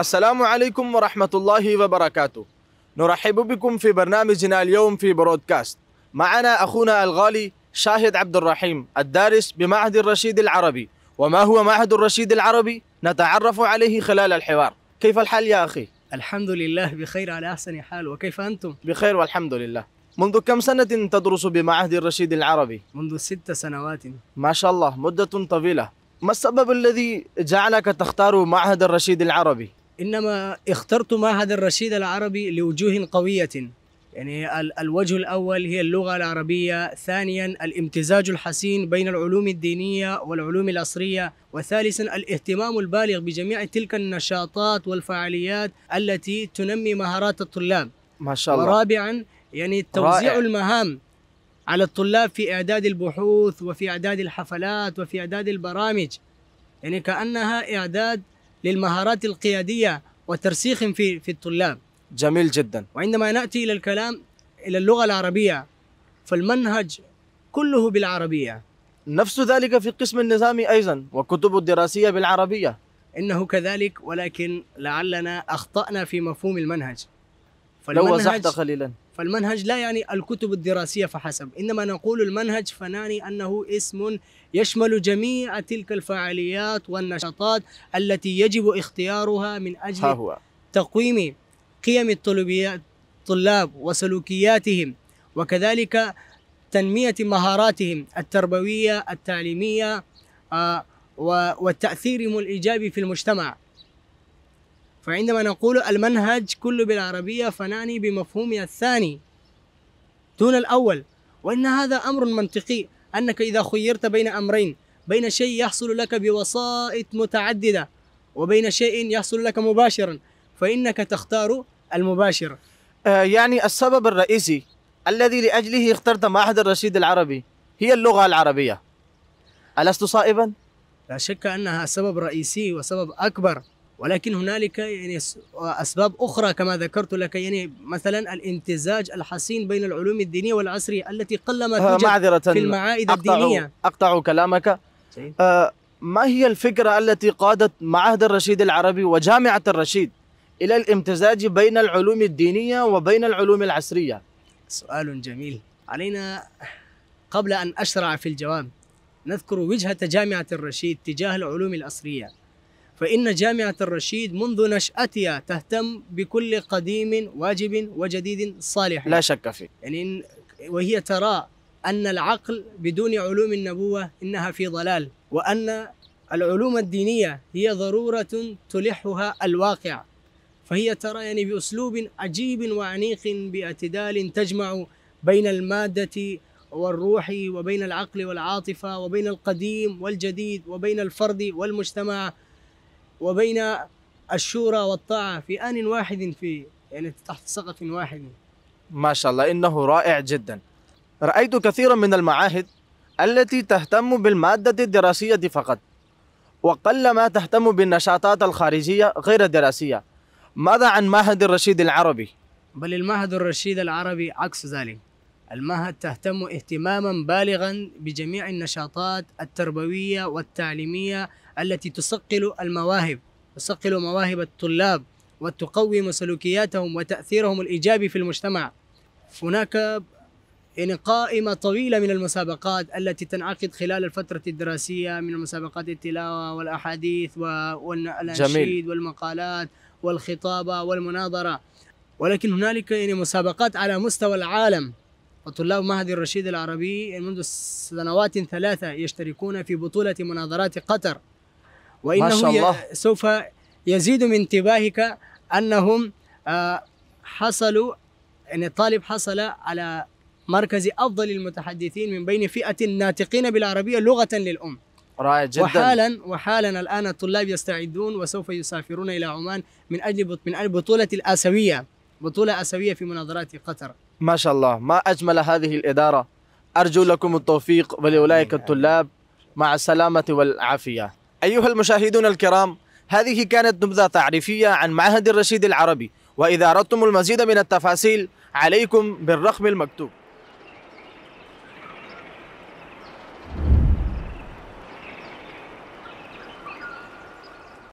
السلام عليكم ورحمة الله وبركاته نرحب بكم في برنامجنا اليوم في برودكاست معنا أخونا الغالي شاهد عبد الرحيم الدارس بمعهد الرشيد العربي وما هو معهد الرشيد العربي نتعرف عليه خلال الحوار كيف الحال يا أخي؟ الحمد لله بخير على أحسن حال وكيف أنتم؟ بخير والحمد لله منذ كم سنة تدرس بمعهد الرشيد العربي؟ منذ ست سنوات ما شاء الله مدة طويلة ما السبب الذي جعلك تختار معهد الرشيد العربي؟ إنما اخترت معهد الرشيد العربي لوجوه قوية يعني الوجه الأول هي اللغة العربية ثانيا الامتزاج الحسين بين العلوم الدينية والعلوم العصرية وثالثا الاهتمام البالغ بجميع تلك النشاطات والفعاليات التي تنمي مهارات الطلاب ما شاء الله ورابعا يعني توزيع رائع. المهام على الطلاب في إعداد البحوث وفي إعداد الحفلات وفي إعداد البرامج يعني كأنها إعداد للمهارات القياديه وترسيخ في في الطلاب. جميل جدا. وعندما ناتي الى الكلام الى اللغه العربيه فالمنهج كله بالعربيه. نفس ذلك في قسم النظام ايضا وكتب الدراسيه بالعربيه. انه كذلك ولكن لعلنا اخطانا في مفهوم المنهج. لو وضحت قليلا فالمنهج لا يعني الكتب الدراسية فحسب إنما نقول المنهج فنعني أنه اسم يشمل جميع تلك الفعاليات والنشاطات التي يجب اختيارها من أجل هو. تقويم قيم الطلاب وسلوكياتهم وكذلك تنمية مهاراتهم التربوية التعليمية آه، وتأثيرهم الإيجابي في المجتمع فعندما نقول المنهج كله بالعربية فنعني بمفهومها الثاني دون الأول وإن هذا أمر منطقي أنك إذا خيرت بين أمرين بين شيء يحصل لك بوسائط متعددة وبين شيء يحصل لك مباشرا فإنك تختار المباشر آه يعني السبب الرئيسي الذي لأجله اخترت معهد الرشيد العربي هي اللغة العربية ألست صائبا؟ لا شك أنها سبب رئيسي وسبب أكبر ولكن هنالك يعني اسباب اخرى كما ذكرت لك يعني مثلا الامتزاج الحسين بين العلوم الدينيه والعصريه التي قلما آه، توجد في أقطع الدينيه اقطع كلامك آه ما هي الفكره التي قادت معهد الرشيد العربي وجامعه الرشيد الى الامتزاج بين العلوم الدينيه وبين العلوم العصريه سؤال جميل علينا قبل ان اشرع في الجواب نذكر وجهه جامعه الرشيد تجاه العلوم العصريه فإن جامعة الرشيد منذ نشأتها تهتم بكل قديم واجب وجديد صالح لا شك فيه يعني وهي ترى أن العقل بدون علوم النبوة إنها في ضلال وأن العلوم الدينية هي ضرورة تلحها الواقع فهي ترى يعني بأسلوب عجيب وعنيق باعتدال تجمع بين المادة والروح وبين العقل والعاطفة وبين القديم والجديد وبين الفرد والمجتمع وبين الشورى والطاعة في آن واحد في يعني تحت سقف واحد ما شاء الله إنه رائع جدا رأيت كثيرا من المعاهد التي تهتم بالمادة الدراسية فقط وقل ما تهتم بالنشاطات الخارجية غير الدراسية ماذا عن معهد الرشيد العربي؟ بل المعهد الرشيد العربي عكس ذلك المعهد تهتم اهتماما بالغا بجميع النشاطات التربوية والتعليمية التي تصقل المواهب تصقل مواهب الطلاب وتقوم سلوكياتهم وتأثيرهم الإيجابي في المجتمع هناك يعني قائمة طويلة من المسابقات التي تنعقد خلال الفترة الدراسية من مسابقات التلاوة والأحاديث والأنشيد والمقالات والخطابة والمناظرة ولكن هنالك يعني مسابقات على مستوى العالم وطلاب معهد الرشيد العربي منذ سنوات ثلاثة يشتركون في بطولة مناظرات قطر وإنه سوف يزيد من انتباهك أنهم آه، حصلوا أن يعني الطالب حصل على مركز أفضل المتحدثين من بين فئة الناطقين بالعربية لغة للأم رائع جدا وحالا وحالا الآن الطلاب يستعدون وسوف يسافرون إلى عمان من أجل من أجل بطولة الآسيوية بطولة آسيوية في مناظرات قطر ما شاء الله ما أجمل هذه الإدارة أرجو لكم التوفيق ولأولئك الطلاب مع السلامة والعافية أيها المشاهدون الكرام هذه كانت نبذة تعريفية عن معهد الرشيد العربي وإذا أردتم المزيد من التفاصيل عليكم بالرقم المكتوب